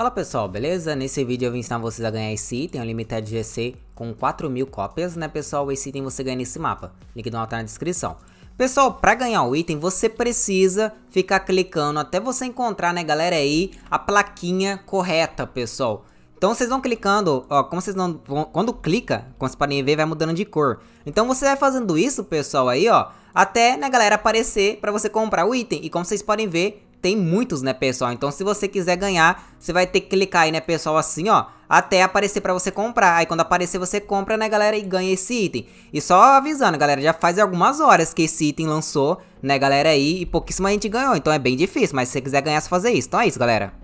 Fala pessoal, beleza? Nesse vídeo eu vim ensinar vocês a ganhar esse item, o Limited GC com 4 mil cópias, né pessoal? Esse item você ganha nesse mapa, link do mapa tá na descrição. Pessoal, para ganhar o item você precisa ficar clicando até você encontrar, né galera, aí a plaquinha correta, pessoal. Então vocês vão clicando, ó, como vocês não vão, quando clica, como vocês podem ver, vai mudando de cor. Então você vai fazendo isso, pessoal, aí, ó, até, né, galera, aparecer para você comprar o item. E como vocês podem ver, tem muitos, né, pessoal? Então, se você quiser ganhar, você vai ter que clicar aí, né, pessoal, assim, ó, até aparecer pra você comprar. Aí, quando aparecer, você compra, né, galera, e ganha esse item. E só avisando, galera, já faz algumas horas que esse item lançou, né, galera, aí, e pouquíssima gente ganhou. Então, é bem difícil, mas se você quiser ganhar, é só fazer isso. Então, é isso, galera.